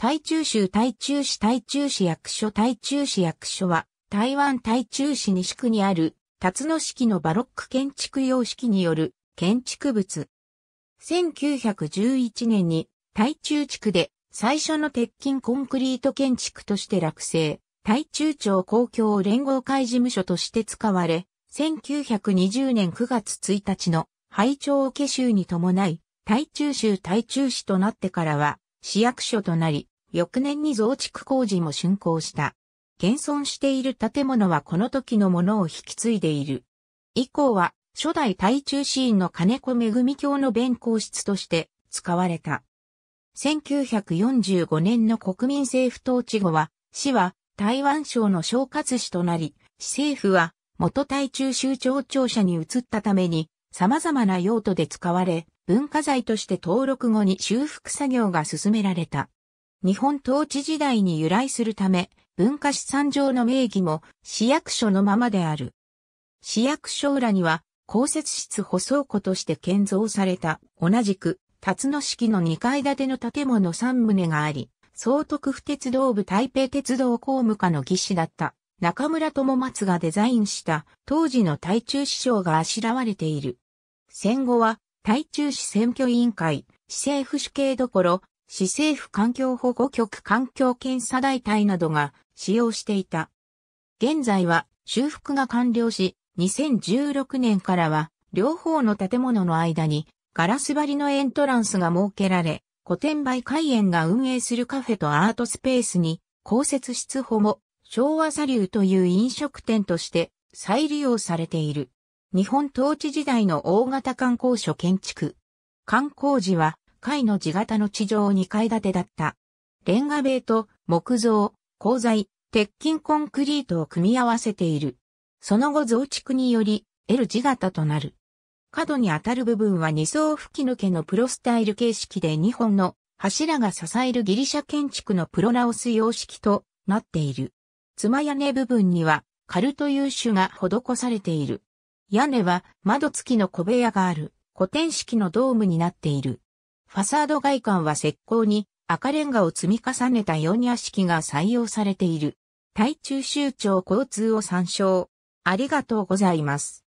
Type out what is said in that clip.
台中州台中市台中市役所台中市役所は、台湾台中市西区にある、辰野式のバロック建築様式による建築物。1911年に台中地区で最初の鉄筋コンクリート建築として落成、台中町公共連合会事務所として使われ、1920年9月1日の廃庁化州に伴い、台中州台中市となってからは市役所となり、翌年に増築工事も竣工した。現存している建物はこの時のものを引き継いでいる。以降は初代台中市員の金子恵教の弁公室として使われた。1945年の国民政府統治後は、市は台湾省の省活市となり、市政府は元台中州庁庁舎に移ったために、様々な用途で使われ、文化財として登録後に修復作業が進められた。日本統治時代に由来するため、文化資産上の名義も市役所のままである。市役所裏には公設室舗装庫として建造された同じく辰野式の2階建ての建物3棟があり、総督府鉄道部台北鉄道公務課の技師だった中村智松がデザインした当時の台中市長があしらわれている。戦後は台中市選挙委員会、市政府主計どころ、市政府環境保護局環境検査大隊などが使用していた。現在は修復が完了し、2016年からは両方の建物の間にガラス張りのエントランスが設けられ、古典売開園が運営するカフェとアートスペースに公設室保も昭和砂流という飲食店として再利用されている。日本統治時代の大型観光所建築。観光時は貝の地型の地上2階建てだった。レンガ塀と木造、鋼材、鉄筋コンクリートを組み合わせている。その後増築により L 字型となる。角に当たる部分は2層吹き抜けのプロスタイル形式で2本の柱が支えるギリシャ建築のプロラオス様式となっている。妻屋根部分にはカルトい種が施されている。屋根は窓付きの小部屋がある古典式のドームになっている。ファサード外観は石膏に赤レンガを積み重ねた4ニャ式が採用されている。対中州庁交通を参照。ありがとうございます。